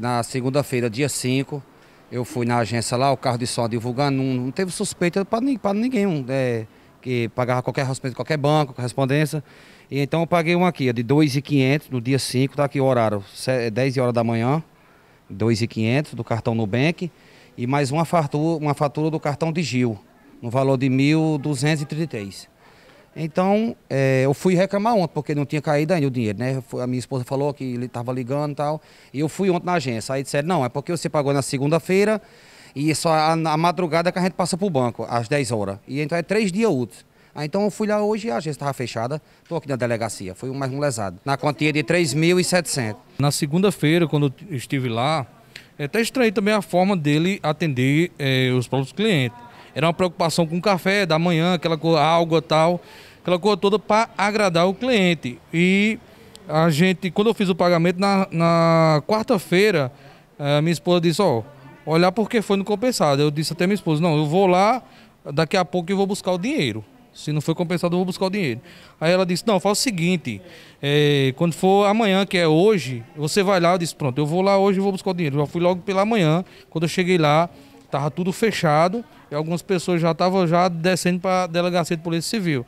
Na segunda-feira, dia 5, eu fui na agência lá, o carro de som divulgando, não, não teve suspeita para ninguém é, que pagava qualquer respeito qualquer banco, correspondência. E então eu paguei uma aqui, de 2,500 no dia 5, tá aqui o horário, 10 é horas da manhã, 2,500 do cartão Nubank, e mais uma fatura, uma fatura do cartão de Gil, no valor de 1.233. Então, é, eu fui reclamar ontem, porque não tinha caído ainda o dinheiro, né? A minha esposa falou que ele estava ligando e tal. E eu fui ontem na agência. Aí disseram, não, é porque você pagou na segunda-feira e é só a, a madrugada que a gente passa para o banco, às 10 horas. E então é três dias úteis. Aí então eu fui lá hoje e a agência estava fechada. Estou aqui na delegacia, foi mais um lesado. Na quantia de 3.700. Na segunda-feira, quando eu estive lá, é até estranhei também a forma dele atender é, os próprios clientes era uma preocupação com o café da manhã, aquela água tal aquela coisa toda para agradar o cliente. E a gente, quando eu fiz o pagamento, na, na quarta-feira, a eh, minha esposa disse, ó, oh, olhar porque foi no compensado. Eu disse até minha esposa, não, eu vou lá, daqui a pouco eu vou buscar o dinheiro. Se não foi compensado, eu vou buscar o dinheiro. Aí ela disse, não, faz o seguinte, é, quando for amanhã, que é hoje, você vai lá, eu disse, pronto, eu vou lá hoje e vou buscar o dinheiro. Eu fui logo pela manhã, quando eu cheguei lá, estava tudo fechado e algumas pessoas já estavam já descendo para a delegacia de polícia civil.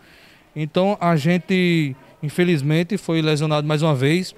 Então a gente, infelizmente, foi lesionado mais uma vez.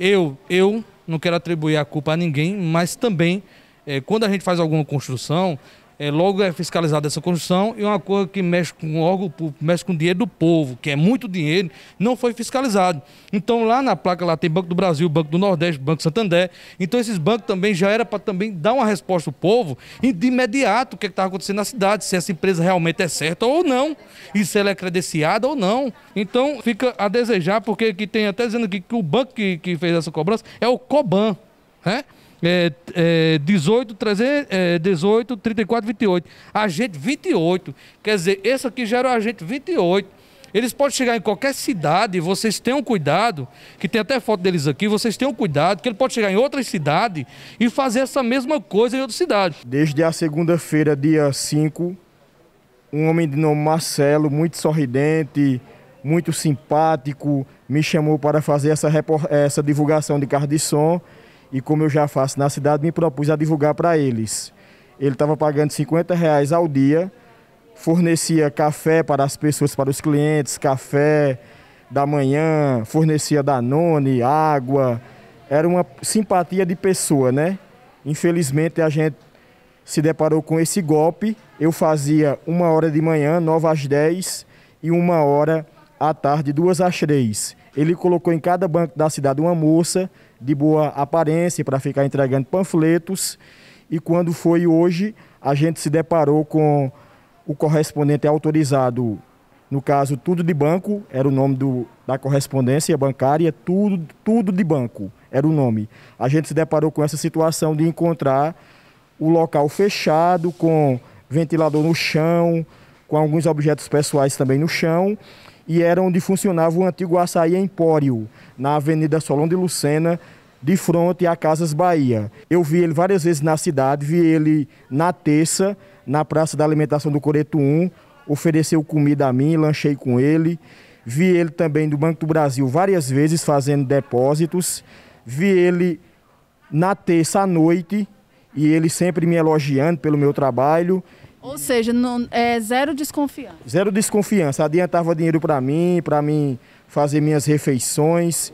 Eu, eu não quero atribuir a culpa a ninguém, mas também é, quando a gente faz alguma construção, é, logo é fiscalizada essa construção e uma coisa que mexe com órgão público, mexe com o dinheiro do povo, que é muito dinheiro, não foi fiscalizado. Então lá na placa lá tem Banco do Brasil, Banco do Nordeste, Banco Santander. Então esses bancos também já era para também dar uma resposta ao povo e de imediato o que é estava acontecendo na cidade, se essa empresa realmente é certa ou não, e se ela é credenciada ou não. Então fica a desejar, porque aqui tem até dizendo aqui que o banco que, que fez essa cobrança é o Coban. Né? é, é, 18, 300, é, 18, 34, 28. Agente 28. Quer dizer, esse aqui já era o agente 28. Eles podem chegar em qualquer cidade, vocês tenham cuidado, que tem até foto deles aqui, vocês tenham cuidado, que ele pode chegar em outra cidade e fazer essa mesma coisa em outra cidade. Desde a segunda-feira, dia 5, um homem de nome Marcelo, muito sorridente, muito simpático, me chamou para fazer essa, essa divulgação de carro de som e como eu já faço na cidade, me propus a divulgar para eles. Ele estava pagando 50 reais ao dia, fornecia café para as pessoas, para os clientes, café da manhã, fornecia Danone, água. Era uma simpatia de pessoa, né? Infelizmente a gente se deparou com esse golpe. Eu fazia uma hora de manhã, nove às dez, e uma hora à tarde, duas às três. Ele colocou em cada banco da cidade uma moça de boa aparência para ficar entregando panfletos. E quando foi hoje, a gente se deparou com o correspondente autorizado, no caso, tudo de banco, era o nome do, da correspondência bancária, tudo, tudo de banco era o nome. A gente se deparou com essa situação de encontrar o local fechado, com ventilador no chão, com alguns objetos pessoais também no chão e era onde funcionava o antigo açaí Empório, na Avenida Solon de Lucena, de frente a Casas Bahia. Eu vi ele várias vezes na cidade, vi ele na terça, na Praça da Alimentação do Coreto 1, ofereceu comida a mim, lanchei com ele. Vi ele também do Banco do Brasil várias vezes fazendo depósitos. Vi ele na terça à noite e ele sempre me elogiando pelo meu trabalho. Ou seja, não, é zero desconfiança. Zero desconfiança. Adiantava dinheiro para mim, para mim fazer minhas refeições.